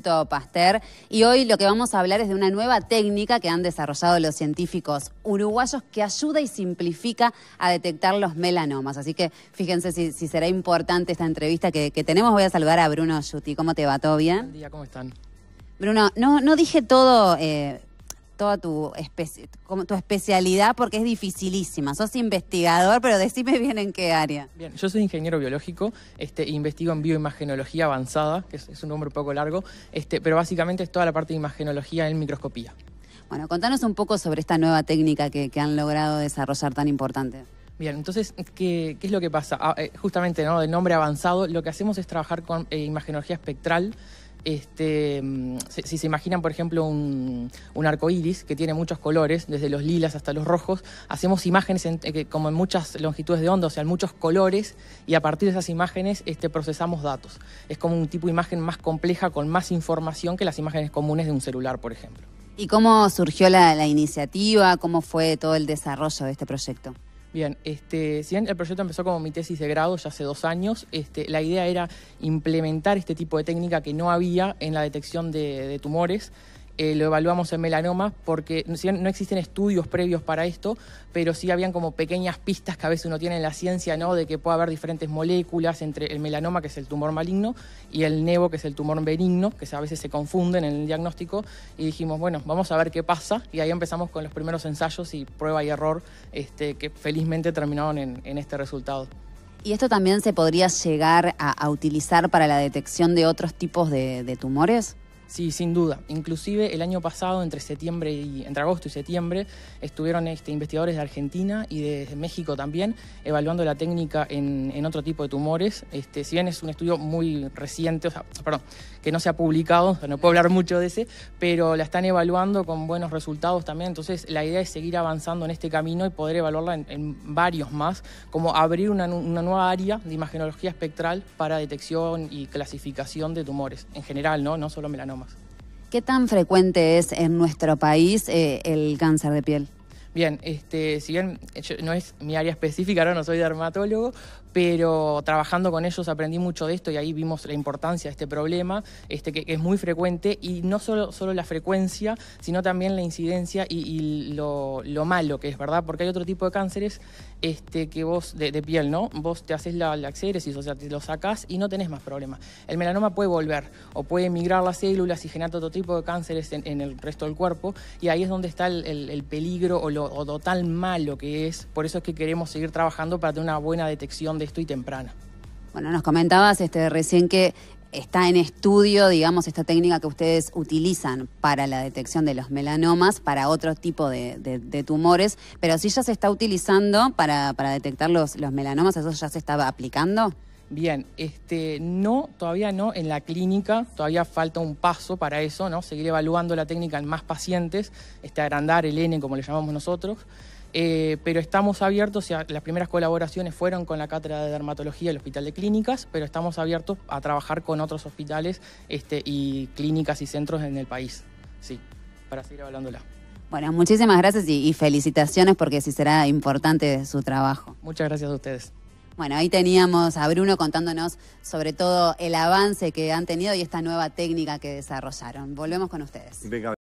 Pasteur. Y hoy lo que vamos a hablar es de una nueva técnica que han desarrollado los científicos uruguayos que ayuda y simplifica a detectar los melanomas. Así que fíjense si, será importante esta entrevista que, tenemos. Voy a saludar a Bruno Yuti. ¿Cómo te va? ¿Todo bien? Buen día, ¿cómo están? Bruno, no, no dije todo. Eh, toda tu, tu especialidad porque es dificilísima. Sos investigador, pero decime bien en qué área. Bien, yo soy ingeniero biológico, este, investigo en bioimagenología avanzada, que es, un nombre poco largo, este, pero básicamente es toda la parte de imagenología en microscopía. Bueno, contanos un poco sobre esta nueva técnica que han logrado desarrollar tan importante. Bien, entonces, ¿qué, es lo que pasa? Ah, eh, justamente, ¿no? nombre avanzado, lo que hacemos es trabajar con eh, imagenología espectral. Este, mm, si, se imaginan, por ejemplo, un, arco iris que tiene muchos colores, desde los lilas hasta los rojos, hacemos imágenes eh, como en muchas longitudes de onda, o sea, en muchos colores, y a partir de esas imágenes este, procesamos datos. Es como un tipo de imagen más compleja con más información que las imágenes comunes de un celular, por ejemplo. ¿Y cómo surgió la iniciativa? ¿Cómo fue todo el desarrollo de este proyecto? Bien, este, si el proyecto empezó como mi tesis de grado ya hace dos años, este, la idea era implementar este tipo de técnica que no había en la detección de tumores. Eh, lo evaluamos en melanoma, porque no existen estudios previos para esto, pero sí habían como pequeñas pistas que a veces uno tiene en la ciencia, ¿no? De que puede haber diferentes moléculas entre el melanoma, que es el tumor maligno, y el nevo, que es el tumor benigno, que a veces se confunden en el diagnóstico. Y dijimos, bueno, vamos a ver qué pasa. Y ahí empezamos con los primeros ensayos y prueba y error, este, que felizmente terminaron en, este resultado. ¿Y esto también se podría llegar a, utilizar para la detección de otros tipos de tumores? Sí, sin duda. Inclusive el año pasado, entre septiembre y entre agosto y septiembre, estuvieron este, investigadores de Argentina y de, México también evaluando la técnica en, otro tipo de tumores. Este, si bien es un estudio muy reciente, o sea, perdón, que no se ha publicado, no puedo hablar mucho de ese, pero la están evaluando con buenos resultados también. Entonces la idea es seguir avanzando en este camino y poder evaluarla en, varios más, como abrir una, una nueva área de imagenología espectral para detección y clasificación de tumores en general, ¿no? No solo melanoma. ¿Qué tan frecuente es en nuestro país eh, el cáncer de piel? Bien, este, si bien no es mi área específica, ahora no soy dermatólogo, pero trabajando con ellos aprendí mucho de esto y ahí vimos la importancia de este problema, este, que, es muy frecuente y no solo, solo la frecuencia, sino también la incidencia y, lo, malo que es, ¿verdad? Porque hay otro tipo de cánceres este, que vos, de, piel, ¿no? Vos te haces la, la o sea, te lo sacás y no tenés más problemas. El melanoma puede volver o puede migrar las células y generar otro tipo de cánceres en, el resto del cuerpo y ahí es donde está el, el peligro o lo o lo malo que es. Por eso es que queremos seguir trabajando para tener una buena detección de esto y temprana. Bueno, nos comentabas este, recién que está en estudio, digamos, esta técnica que ustedes utilizan para la detección de los melanomas, para otro tipo de, tumores, pero si ya se está utilizando para, detectar los melanomas, ¿eso ya se estaba aplicando? Bien, este, no, todavía no en la clínica, todavía falta un paso para eso, ¿no? Seguir evaluando la técnica en más pacientes, este, agrandar el N como le llamamos nosotros. Eh, pero estamos abiertos, las primeras colaboraciones fueron con la Cátedra de Dermatología del Hospital de Clínicas, pero estamos abiertos a trabajar con otros hospitales este, y clínicas y centros en el país, sí, para seguir evaluándola. Bueno, muchísimas gracias y felicitaciones porque sí será importante su trabajo. Muchas gracias a ustedes. Bueno, ahí teníamos a Bruno contándonos sobre todo el avance que han tenido y esta nueva técnica que desarrollaron. Volvemos con ustedes.